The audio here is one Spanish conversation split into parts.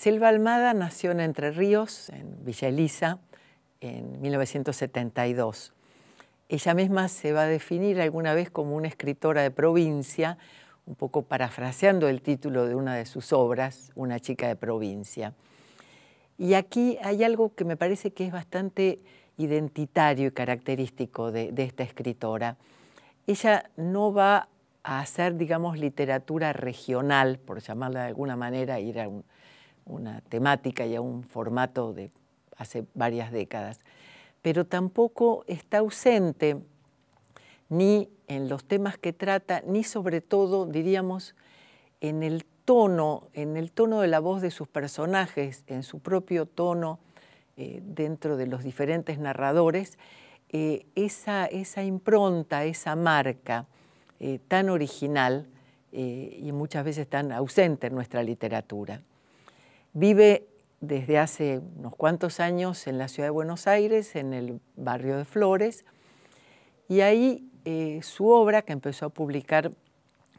Selva Almada nació en Entre Ríos, en Villa Elisa, en 1972. Ella misma se va a definir alguna vez como una escritora de provincia, un poco parafraseando el título de una de sus obras, Una chica de provincia. Y aquí hay algo que me parece que es bastante identitario y característico de, de esta escritora. Ella no va a hacer, digamos, literatura regional, por llamarla de alguna manera, ir a un, una temática y a un formato de hace varias décadas, pero tampoco está ausente ni en los temas que trata, ni sobre todo, diríamos, en el tono, en el tono de la voz de sus personajes, en su propio tono eh, dentro de los diferentes narradores, eh, esa, impronta, esa marca eh, tan original y muchas veces tan ausente en nuestra literatura. Vive desde hace unos cuantos años en la ciudad de Buenos Aires, en el barrio de Flores, y ahí eh, su obra, que empezó a publicar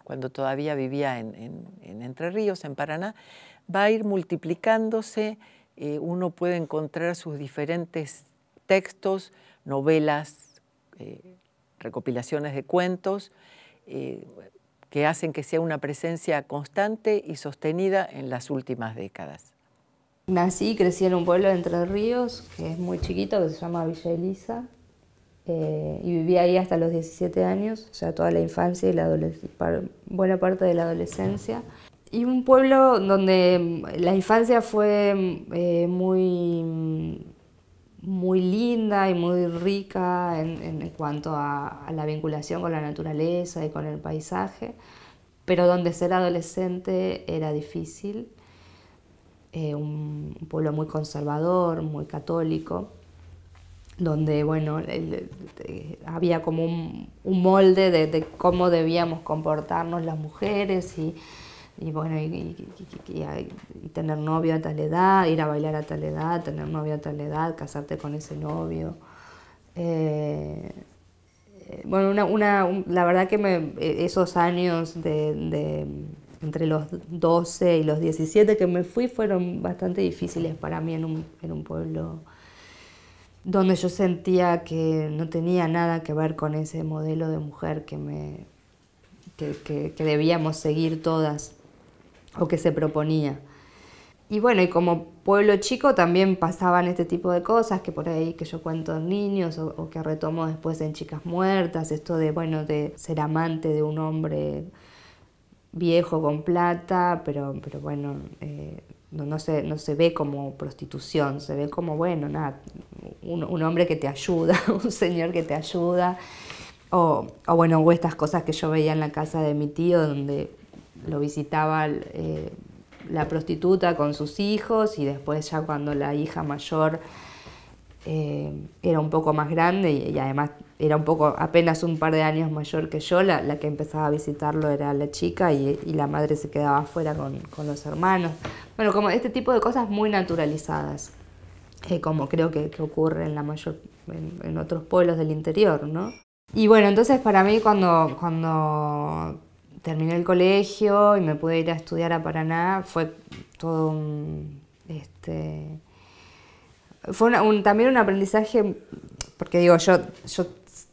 cuando todavía vivía en, Entre Ríos, en Paraná, va a ir multiplicándose, eh, uno puede encontrar sus diferentes textos, novelas, eh, recopilaciones de cuentos, que hacen que sea una presencia constante y sostenida en las últimas décadas. Nací y crecí en un pueblo de Entre Ríos, que es muy chiquito, que se llama Villa Elisa, eh, y viví ahí hasta los 17 años, o sea, toda la infancia y la buena parte de la adolescencia. Y un pueblo donde mm, la infancia fue mm, eh, muy mm, muy linda y muy rica en, cuanto a, la vinculación con la naturaleza y con el paisaje, pero donde ser adolescente era difícil, eh, un, pueblo muy conservador, muy católico, donde bueno, eh, había como un, molde de, de, cómo debíamos comportarnos las mujeres y y bueno, y, tener novio a tal edad, ir a bailar a tal edad, tener novio a tal edad, casarte con ese novio. Eh, eh, bueno, una, una, la verdad que me, e, esos años de, entre los 12 y los 17 que me fui fueron bastante difíciles para mí en un, en un pueblo donde yo sentía que no tenía nada que ver con ese modelo de mujer que, me, que, que debíamos seguir todas o que se proponía. Y bueno, y como pueblo chico también pasaban este tipo de cosas que por ahí que yo cuento en niños o, que retomo después en chicas muertas, esto de bueno, de ser amante de un hombre viejo con plata, pero, pero bueno, eh, no, se, no se ve como prostitución, se ve como, bueno, nada, un, hombre que te ayuda, un señor que te ayuda, o, o, bueno, o estas cosas que yo veía en la casa de mi tío, donde lo visitaba eh, la prostituta con sus hijos y después ya cuando la hija mayor eh, era un poco más grande y, además era un poco apenas un par de años mayor que yo, la, la que empezaba a visitarlo era la chica y, y la madre se quedaba afuera con, con, los hermanos. Bueno, como este tipo de cosas muy naturalizadas, eh, como creo que, que, ocurre en la mayor en otros pueblos del interior, ¿no? Y bueno, entonces para mí cuando, cuando terminé el colegio y me pude ir a estudiar a Paraná, fue todo un... Este, fue también un aprendizaje, porque digo, yo, yo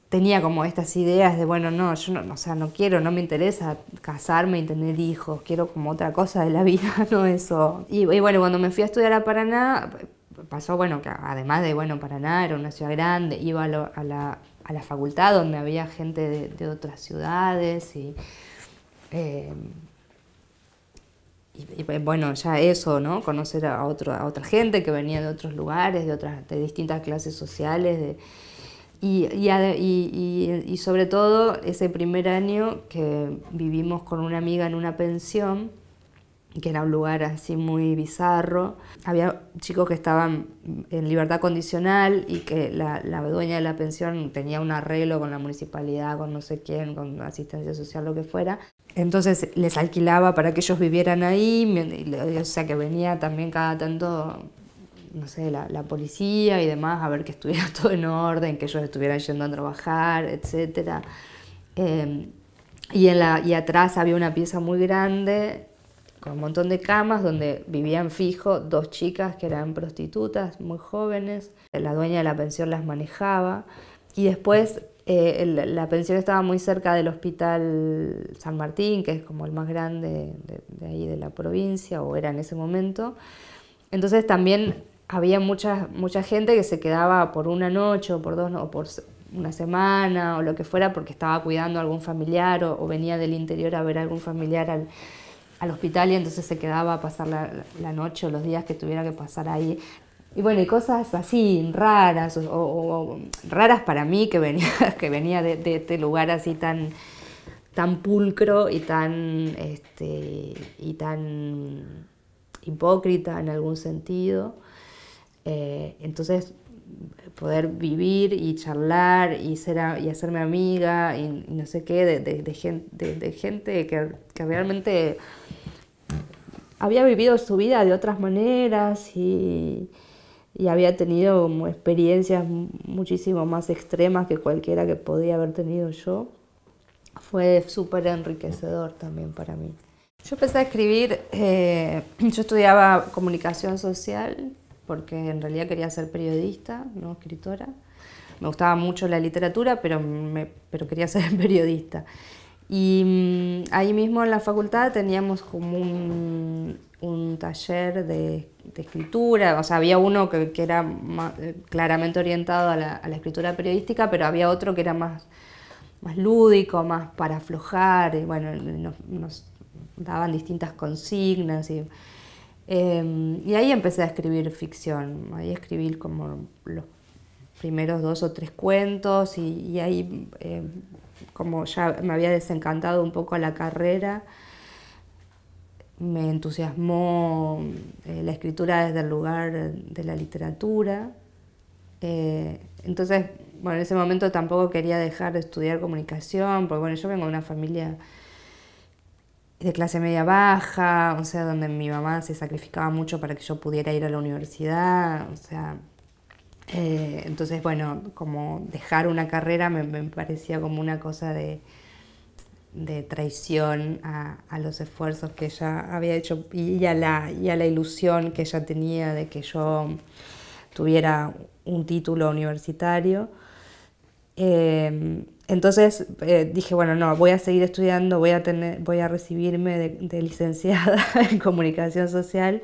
tenía como estas ideas de, bueno, no, yo no, o sea, no quiero, no me interesa casarme y tener hijos, quiero como otra cosa de la vida, no eso. Y, bueno, cuando me fui a estudiar a Paraná, pasó, bueno, que además de, bueno, Paraná era una ciudad grande, iba a, la, a la, facultad donde había gente de otras ciudades y eh, y, bueno, ya eso, ¿no? Conocer a, a otra gente que venía de otros lugares, de, otras, de distintas clases sociales. De, y, y, y sobre todo ese primer año que vivimos con una amiga en una pensión que era un lugar así muy bizarro. Había chicos que estaban en libertad condicional y que la, la, dueña de la pensión tenía un arreglo con la municipalidad, con no sé quién, con asistencia social, lo que fuera. Entonces les alquilaba para que ellos vivieran ahí, o sea que venía también cada tanto, no sé, la, la policía y demás a ver que estuviera todo en orden, que ellos estuvieran yendo a trabajar, etc. Em, y, en la, y atrás había una pieza muy grande un montón de camas donde vivían fijo dos chicas que eran prostitutas muy jóvenes. La dueña de la pensión las manejaba y después eh, la pensión estaba muy cerca del hospital San Martín, que es como el más grande de, ahí de la provincia o era en ese momento. Entonces también había mucha, mucha gente que se quedaba por una noche o por dos o por una semana o lo que fuera porque estaba cuidando a algún familiar o, venía del interior a ver a algún familiar al, al hospital y entonces se quedaba a pasar la, noche o los días que tuviera que pasar ahí. Y bueno, y cosas así raras, o, raras para mí que venía, que venía de, este lugar así tan, tan pulcro y tan, este, y tan hipócrita en algún sentido. Eh, entonces poder vivir y charlar y, ser y hacerme amiga y, no sé qué, de, de, gente, de, gente que, que, realmente había vivido su vida de otras maneras y, y había tenido experiencias muchísimo más extremas que cualquiera que podía haber tenido yo. Fue súper enriquecedor también para mí. Yo empecé a escribir, eh, yo estudiaba comunicación social porque en realidad quería ser periodista, no escritora. Me gustaba mucho la literatura, pero, pero quería ser periodista. Y mm, ahí mismo en la facultad teníamos como un, taller de, escritura, o sea, había uno que, era eh, claramente orientado a la, escritura periodística, pero había otro que era más, más lúdico, más para aflojar, bueno, nos, nos daban distintas consignas y Em, y ahí empecé a escribir ficción, ahí escribí como los primeros dos o tres cuentos y, ahí em, como ya me había desencantado un poco la carrera, me entusiasmó eh, la escritura desde el lugar de la literatura. Eh, entonces, bueno, en ese momento tampoco quería dejar de estudiar comunicación, porque bueno, yo vengo de una familia de clase media baja, o sea, donde mi mamá se sacrificaba mucho para que yo pudiera ir a la universidad, o sea, eh, entonces, bueno, como dejar una carrera me, parecía como una cosa de, traición a, los esfuerzos que ella había hecho y a, la, la ilusión que ella tenía de que yo tuviera un título universitario. Eh, entonces eh, dije, bueno, no, voy a seguir estudiando, voy a, tener, voy a recibirme de, licenciada en comunicación social,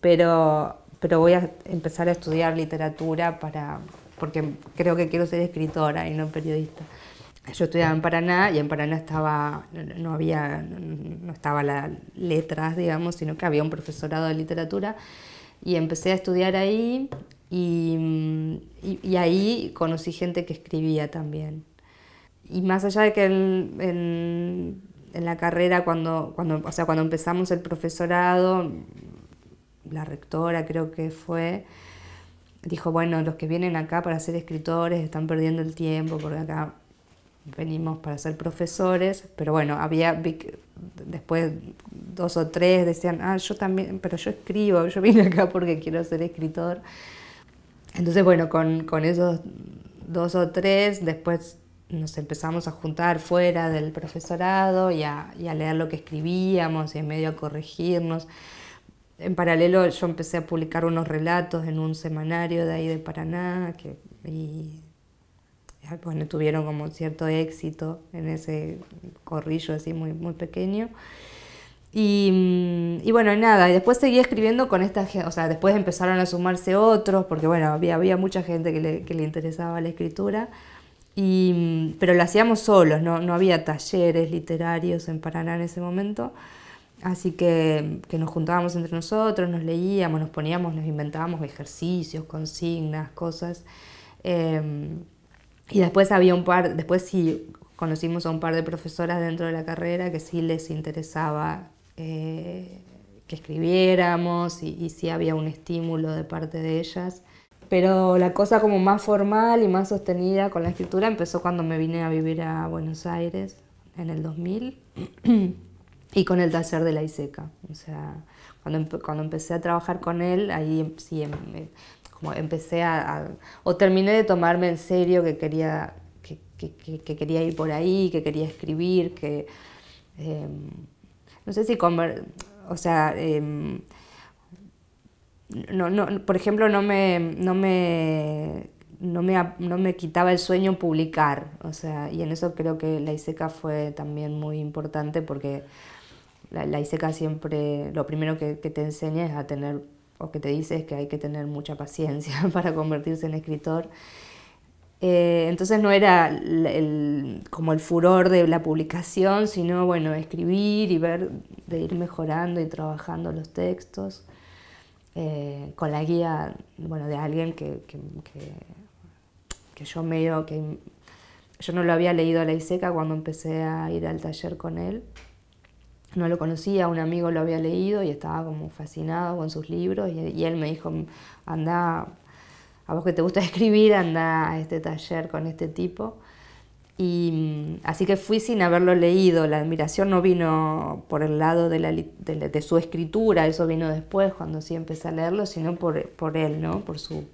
pero, voy a empezar a estudiar literatura para, porque creo que quiero ser escritora y no periodista. Yo estudiaba en Paraná y en Paraná estaba, no había, no estaba la letras, digamos, sino que había un profesorado de literatura y empecé a estudiar ahí y ahí conocí gente que escribía también y más allá de que en la carrera, cuando, cuando, o sea, cuando empezamos el profesorado, la rectora creo que fue, dijo, bueno, los que vienen acá para ser escritores están perdiendo el tiempo porque acá venimos para ser profesores, pero bueno, había después dos o tres decían, ah, yo también, pero yo escribo, yo vine acá porque quiero ser escritor. Entonces, bueno, con, con esos dos o tres, después nos empezamos a juntar fuera del profesorado y a, leer lo que escribíamos y en medio a corregirnos. En paralelo yo empecé a publicar unos relatos en un semanario de ahí de Paraná que, y ah, tuvieron como cierto éxito en ese corrillo así muy, pequeño. Y, bueno, nada, y después seguí escribiendo con esta gente, o sea, después empezaron a sumarse otros, porque bueno, había, mucha gente que le interesaba la escritura pero lo hacíamos solos, no, había talleres literarios en Paraná en ese momento, así que, nos juntábamos entre nosotros, nos leíamos, nos poníamos, nos inventábamos ejercicios, consignas, cosas. Em, y después había un par, después sí conocimos a un par de profesoras dentro de la carrera que sí les interesaba eh, que escribiéramos y, y sí había un estímulo de parte de ellas. Pero la cosa como más formal y más sostenida con la escritura empezó cuando me vine a vivir a Buenos Aires en el 2000 y con el taller de la ISECA. O sea, cuando, empecé a trabajar con él, ahí em-, sí em-, eh, como empecé a, o terminé de tomarme en serio que quería, que, quería ir por ahí, que quería escribir, que... Em, no sé si... Comer, o sea no, no, por ejemplo, no me, no, me, quitaba el sueño publicar, y en eso creo que la ISECA fue también muy importante porque la, ISECA siempre, lo primero que, te enseña es a tener, o que te dice es que hay que tener mucha paciencia para convertirse en escritor. Eh, entonces no era como el furor de la publicación, sino bueno, escribir y ver, de ir mejorando y trabajando los textos. Eh, con la guía bueno, de alguien que, que, yo medio que yo no lo había leído a la ISECA cuando empecé a ir al taller con él. No lo conocía, un amigo lo había leído y estaba como fascinado con sus libros y, y él me dijo, anda, a vos que te gusta escribir, anda a este taller con este tipo. Y mm, así que fui sin haberlo leído, la admiración no vino por el lado de, la, de, su escritura, eso vino después cuando sí empecé a leerlo, sino por, por él, ¿no? por su,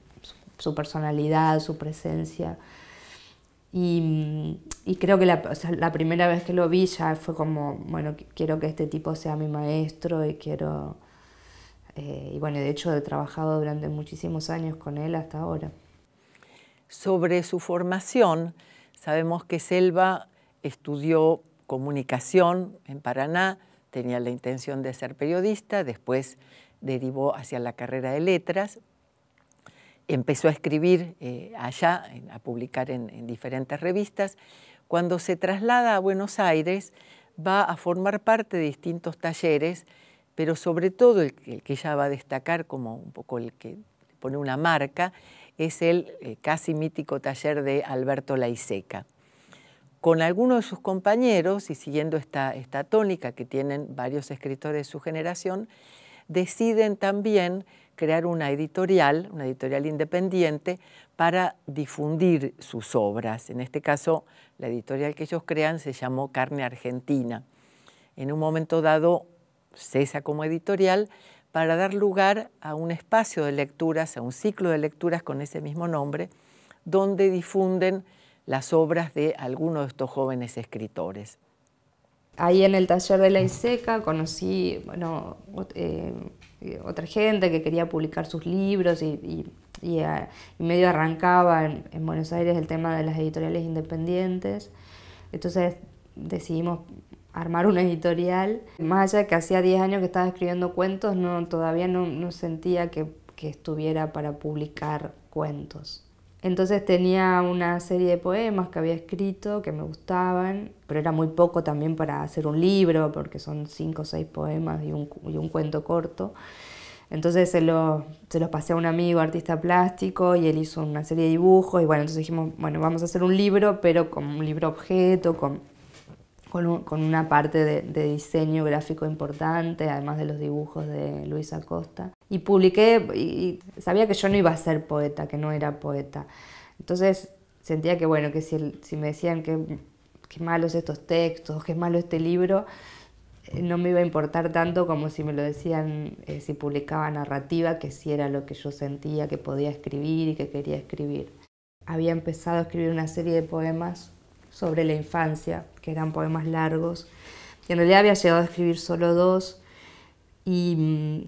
su, personalidad, su presencia. Y, mm, y creo que la, la, primera vez que lo vi ya fue como, bueno, quiero que este tipo sea mi maestro y quiero... Eh, y bueno, de hecho he trabajado durante muchísimos años con él hasta ahora. Sobre su formación, Sabemos que Selva estudió comunicación en Paraná, tenía la intención de ser periodista, después derivó hacia la carrera de letras, empezó a escribir eh, allá, a publicar en, diferentes revistas. Cuando se traslada a Buenos Aires, va a formar parte de distintos talleres, pero sobre todo el, el que ella va a destacar como un poco el que pone una marca, es el eh, casi mítico taller de Alberto Laiseca. Con algunos de sus compañeros, y siguiendo esta, esta tónica que tienen varios escritores de su generación, deciden también crear una editorial, una editorial independiente, para difundir sus obras. En este caso, la editorial que ellos crean se llamó Carne Argentina. En un momento dado, cesa como editorial, para dar lugar a un espacio de lecturas, a un ciclo de lecturas con ese mismo nombre, donde difunden las obras de algunos de estos jóvenes escritores. Ahí en el taller de la ISECA conocí bueno, eh, otra gente que quería publicar sus libros y, eh, medio arrancaba en, Buenos Aires el tema de las editoriales independientes. Entonces decidimos armar una editorial. Más allá de que hacía 10 años que estaba escribiendo cuentos, no, todavía no, sentía que, estuviera para publicar cuentos. Entonces tenía una serie de poemas que había escrito que me gustaban, pero era muy poco también para hacer un libro, porque son 5 o 6 poemas y un, cuento corto. Entonces se, lo, se los pasé a un amigo artista plástico y él hizo una serie de dibujos y bueno, entonces dijimos, bueno, vamos a hacer un libro, pero con un libro objeto, con con, una parte de, diseño gráfico importante, además de los dibujos de Luis Acosta. Y publiqué, y, sabía que yo no iba a ser poeta, que no era poeta. Entonces sentía que, bueno, que si, me decían que qué malos estos textos, qué malo este libro, eh, no me iba a importar tanto como si me lo decían, eh, si publicaba narrativa, que si era lo que yo sentía que podía escribir y que quería escribir. Había empezado a escribir una serie de poemas sobre la infancia, que eran poemas largos. Y en realidad había llegado a escribir solo dos y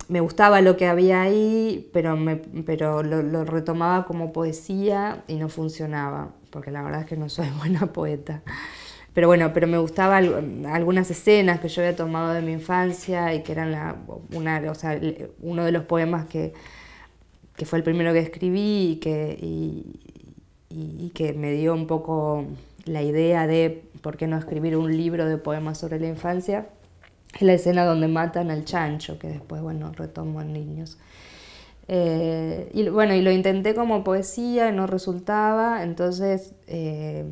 mm, me gustaba lo que había ahí, pero, pero lo, retomaba como poesía y no funcionaba, porque la verdad es que no soy buena poeta pero bueno, pero me gustaban algunas escenas que yo había tomado de mi infancia y que eran una, uno de los poemas que, fue el primero que escribí que, y que me dio un poco la idea de por qué no escribir un libro de poemas sobre la infancia es la escena donde matan al chancho, que después, bueno, retomo en niños. Eh, y bueno, y lo intenté como poesía y no resultaba, entonces eh,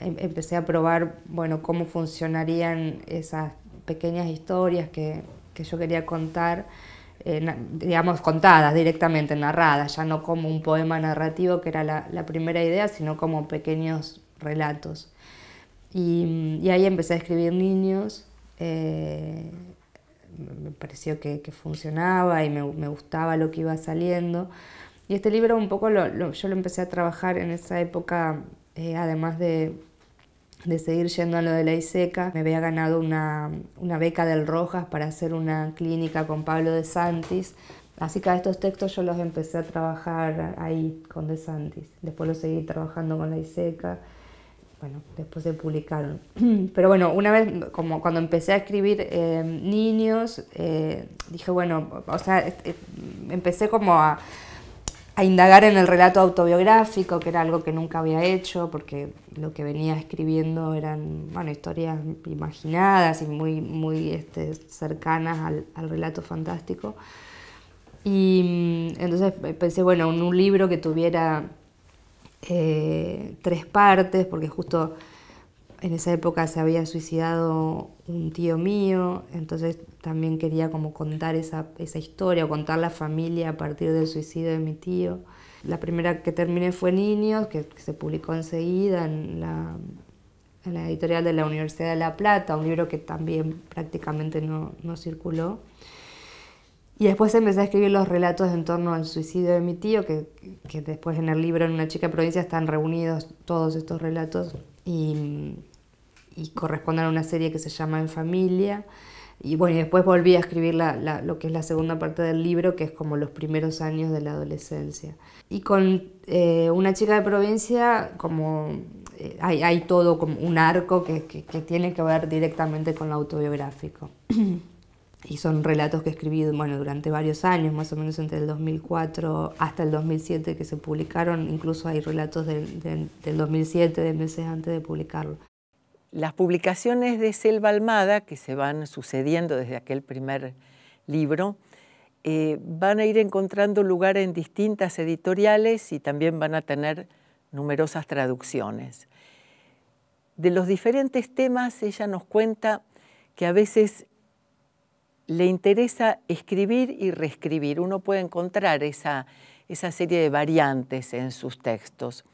em, empecé a probar, bueno, cómo funcionarían esas pequeñas historias que, yo quería contar. Eh, digamos, contadas directamente, narradas, ya no como un poema narrativo, que era la primera idea, sino como pequeños relatos. Y, ahí empecé a escribir niños, eh, me pareció que, funcionaba y me, gustaba lo que iba saliendo. Y este libro un poco yo lo empecé a trabajar en esa época, eh, además de, de, seguir yendo a lo de la ISECA, me había ganado una, una beca del Rojas para hacer una clínica con Pablo de Santis, Así que a estos textos yo los empecé a trabajar ahí con De Santis. Después los seguí trabajando con la ISECA bueno, después se publicaron. Pero bueno, una vez, como cuando empecé a escribir eh, niños, eh, dije, bueno, o sea, eh, empecé como a, indagar en el relato autobiográfico, que era algo que nunca había hecho, porque lo que venía escribiendo eran, bueno, historias imaginadas y muy, muy este, cercanas al, al relato fantástico. Y mm, entonces pensé, bueno, en un libro que tuviera eh, tres partes, porque justo en esa época se había suicidado un tío mío, entonces también quería como contar esa, esa historia, o contar la familia a partir del suicidio de mi tío. La primera que terminé fue Niños, que, que se publicó enseguida en la, en la, editorial de la Universidad de La Plata, un libro que también prácticamente no, no circuló. Y después empecé a escribir los relatos en torno al suicidio de mi tío, que, que después en el libro En una chica de provincia están reunidos todos estos relatos y, y, corresponden a una serie que se llama En familia. Y bueno, y después volví a escribir la, la, lo que es la segunda parte del libro, que es como los primeros años de la adolescencia. Y con eh, una chica de provincia, como eh, hay, hay, todo como un arco que, que, que tiene que ver directamente con lo autobiográfico. y son relatos que escribí bueno, durante varios años, más o menos entre el 2004 hasta el 2007 que se publicaron, incluso hay relatos del 2007, de meses antes de publicarlo. Las publicaciones de Selva Almada, que se van sucediendo desde aquel primer libro, eh, van a ir encontrando lugar en distintas editoriales y también van a tener numerosas traducciones. De los diferentes temas ella nos cuenta que a veces le interesa escribir y reescribir. Uno puede encontrar esa, serie de variantes en sus textos.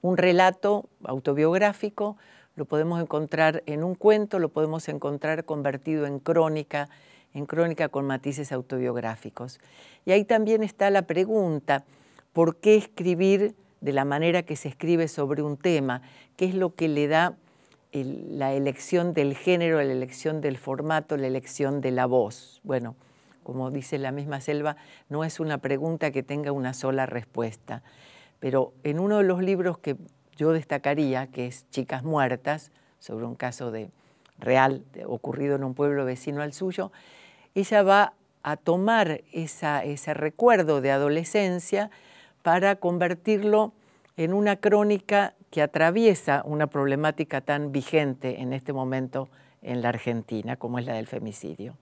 Un relato autobiográfico lo podemos encontrar en un cuento, lo podemos encontrar convertido en crónica, en crónica con matices autobiográficos. Y ahí también está la pregunta, ¿por qué escribir de la manera que se escribe sobre un tema? ¿Qué es lo que le da la elección del género, la elección del formato, la elección de la voz. Bueno, como dice la misma Selva, no es una pregunta que tenga una sola respuesta. Pero en uno de los libros que yo destacaría, que es Chicas Muertas, sobre un caso de real ocurrido en un pueblo vecino al suyo, ella va a tomar ese recuerdo de adolescencia para convertirlo en una crónica que atraviesa una problemática tan vigente en este momento en la Argentina como es la del femicidio.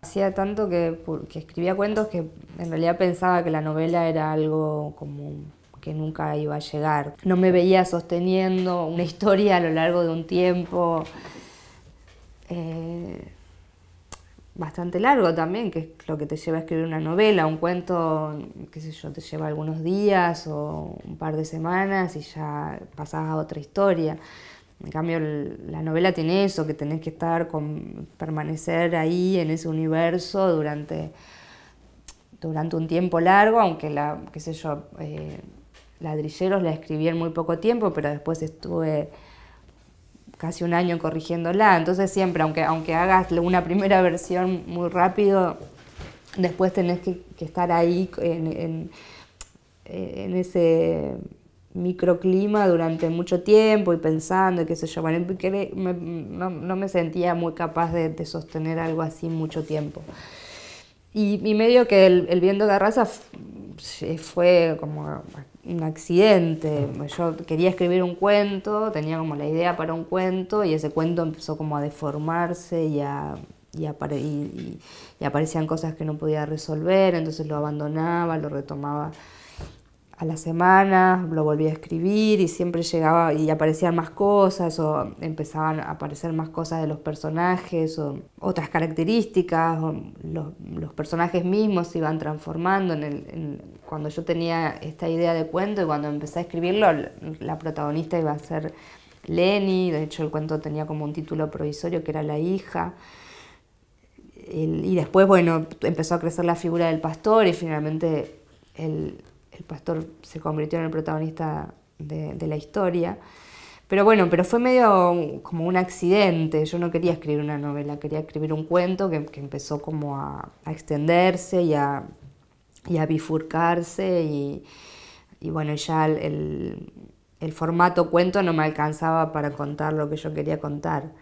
Hacía tanto que, escribía cuentos que en realidad pensaba que la novela era algo como que nunca iba a llegar. No me veía sosteniendo una historia a lo largo de un tiempo. Eh, bastante largo también, que es lo que te lleva a escribir una novela, un cuento, qué sé yo, te lleva algunos días o un par de semanas y ya pasás a otra historia. En cambio, la novela tiene eso, que tenés que estar, con, permanecer ahí en ese universo durante, durante un tiempo largo, aunque la, qué sé yo, eh, ladrilleros la escribí en muy poco tiempo, pero después estuve casi un año corrigiéndola, entonces siempre, aunque, aunque hagas una primera versión muy rápido, después tenés que, estar ahí en, ese microclima durante mucho tiempo y pensando, y qué sé yo, bueno, no, me sentía muy capaz de, sostener algo así mucho tiempo. Y, y medio que el, el viento de raza eh, fue como un accidente. Yo quería escribir un cuento, tenía como la idea para un cuento y ese cuento empezó como a deformarse y, a, aparecían cosas que no podía resolver, entonces lo abandonaba, lo retomaba a la semana, lo volvía a escribir y siempre llegaba y aparecían más cosas o empezaban a aparecer más cosas de los personajes o otras características, los, los, personajes mismos se iban transformando en el, cuando yo tenía esta idea de cuento y cuando empecé a escribirlo, la protagonista iba a ser Lenny, de hecho el cuento tenía como un título provisorio que era La hija. y después, bueno, empezó a crecer la figura del pastor y finalmente el, pastor se convirtió en el protagonista de, la historia. Pero bueno, pero fue medio como un accidente. Yo no quería escribir una novela, quería escribir un cuento que, empezó como a extenderse y a y a bifurcarse y, bueno, ya el, formato cuento no me alcanzaba para contar lo que yo quería contar.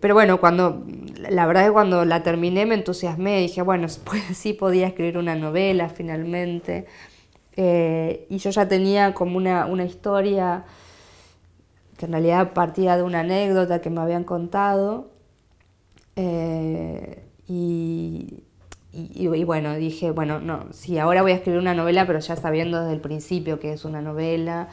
Pero bueno, cuando, la verdad es que cuando la terminé me entusiasmé, dije, bueno, pues sí podía escribir una novela finalmente. Eh, y yo ya tenía como una, historia que en realidad partía de una anécdota que me habían contado. Eh, y, y, bueno, dije, bueno, no, sí, ahora voy a escribir una novela, pero ya sabiendo desde el principio que es una novela,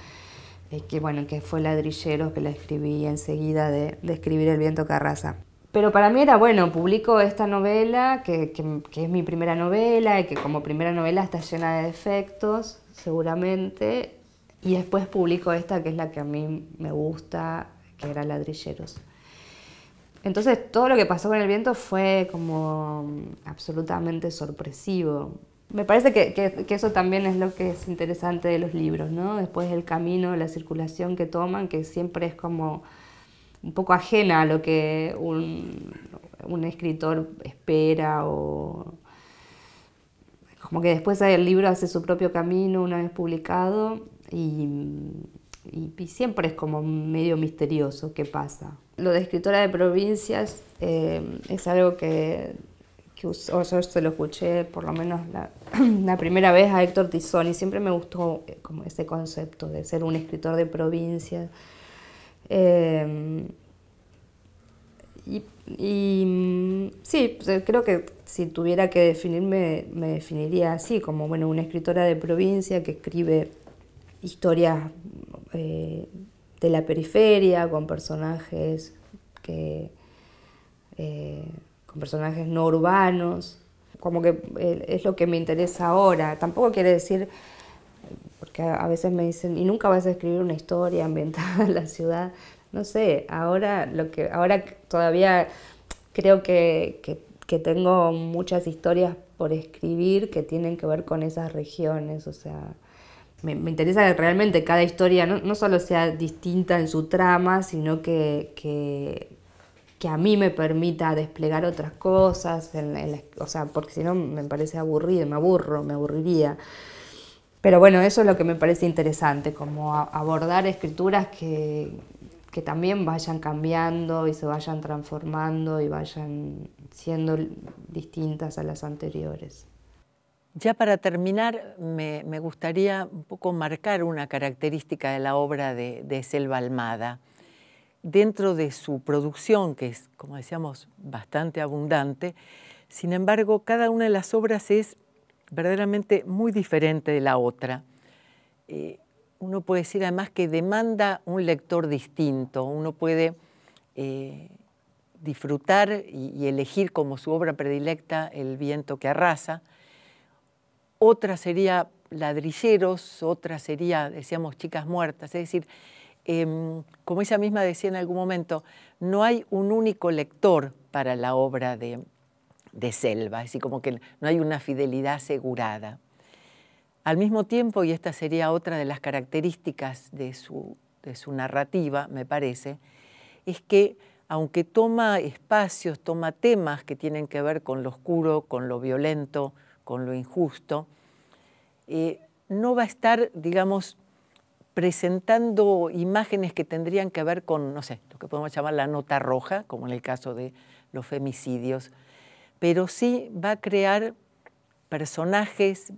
eh, que bueno, que fue Ladrilleros que la escribí enseguida de, de, escribir El viento carraza. Pero para mí era bueno, publico esta novela, que, que es mi primera novela y que como primera novela está llena de defectos, seguramente, y después publico esta que es la que a mí me gusta, que era Ladrilleros. Entonces todo lo que pasó con el viento fue como mm, absolutamente sorpresivo. Me parece que, eso también es lo que es interesante de los libros, ¿no? Después del camino, la circulación que toman, que siempre es como un poco ajena a lo que un, un escritor espera o como que después el libro hace su propio camino una vez publicado y y, siempre es como medio misterioso qué pasa. Lo de escritora de provincias eh, es algo que, yo se lo escuché por lo menos la, primera vez a Héctor Tizón y siempre me gustó eh, como ese concepto de ser un escritor de provincias. Eh, y, y, mm, sí, pues, creo que si tuviera que definirme, me definiría así, como bueno, una escritora de provincia que escribe historias eh, de la periferia, con personajes que. Eh, con personajes no urbanos. Como que eh, es lo que me interesa ahora. Tampoco quiere decir. Porque a veces me dicen, y nunca vas a escribir una historia ambientada en la ciudad. No sé, ahora lo que. ahora todavía creo que, que tengo muchas historias por escribir que tienen que ver con esas regiones, o sea, me, interesa que realmente cada historia no, solo sea distinta en su trama, sino que, que, a mí me permita desplegar otras cosas, o sea, porque si no me parece aburrido, me aburro, me aburriría. Pero bueno, eso es lo que me parece interesante, como abordar escrituras que también vayan cambiando y se vayan transformando y vayan siendo distintas a las anteriores. Ya para terminar, me, gustaría un poco marcar una característica de la obra de, Selva Almada. Dentro de su producción, que es, como decíamos, bastante abundante, sin embargo, cada una de las obras es verdaderamente muy diferente de la otra. Eh, uno puede decir además que demanda un lector distinto, uno puede eh, disfrutar y elegir como su obra predilecta El viento que arrasa, otra sería ladrilleros, otra sería, decíamos, chicas muertas. Es decir, em, como ella misma decía en algún momento, no hay un único lector para la obra de, Selva, es como que no hay una fidelidad asegurada. Al mismo tiempo, y esta sería otra de las características de su narrativa, me parece, es que aunque toma espacios, toma temas que tienen que ver con lo oscuro, con lo violento, con lo injusto, eh, no va a estar, digamos, presentando imágenes que tendrían que ver con, no sé, lo que podemos llamar la nota roja, como en el caso de los femicidios, pero sí va a crear personajes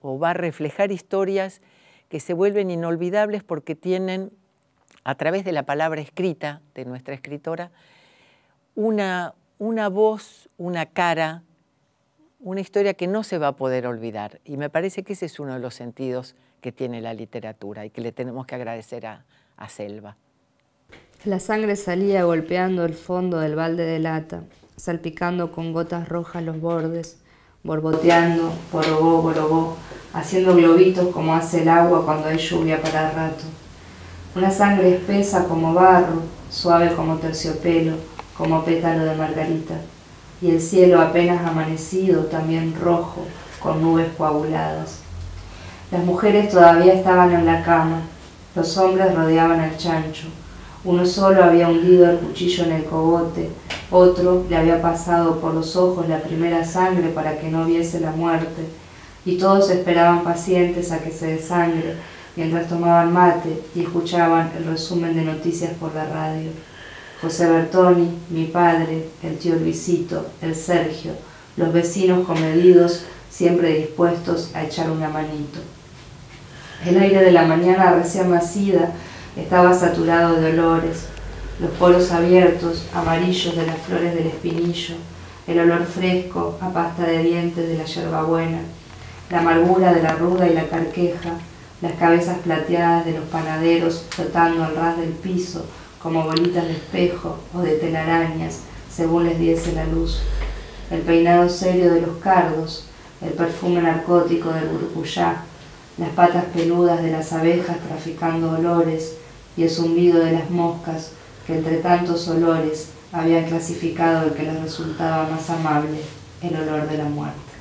o va a reflejar historias que se vuelven inolvidables porque tienen, a través de la palabra escrita de nuestra escritora, una voz, una cara, una historia que no se va a poder olvidar. Y me parece que ese es uno de los sentidos que tiene la literatura y que le tenemos que agradecer a, Selva. La sangre salía golpeando el fondo del balde de lata, salpicando con gotas rojas los bordes, borboteando, borobó, borobó, haciendo globitos como hace el agua cuando hay lluvia para rato. Una sangre espesa como barro, suave como terciopelo, como pétalo de margarita y el cielo apenas amanecido, también rojo, con nubes coaguladas. Las mujeres todavía estaban en la cama, los hombres rodeaban al chancho. Uno solo había hundido el cuchillo en el cogote, otro le había pasado por los ojos la primera sangre para que no viese la muerte, y todos esperaban pacientes a que se desangre mientras tomaban mate y escuchaban el resumen de noticias por la radio. José Bertoni, mi padre, el tío Luisito, el Sergio, los vecinos comedidos, siempre dispuestos a echar una manito. El aire de la mañana recién nacida estaba saturado de olores, los poros abiertos, amarillos de las flores del espinillo, el olor fresco a pasta de dientes de la yerbabuena, la amargura de la ruda y la carqueja, las cabezas plateadas de los panaderos flotando al ras del piso, como bolitas de espejo o de telarañas, según les diese la luz, el peinado serio de los cardos, el perfume narcótico del burbullá, las patas peludas de las abejas traficando olores y el zumbido de las moscas que entre tantos olores habían clasificado el que les resultaba más amable, el olor de la muerte.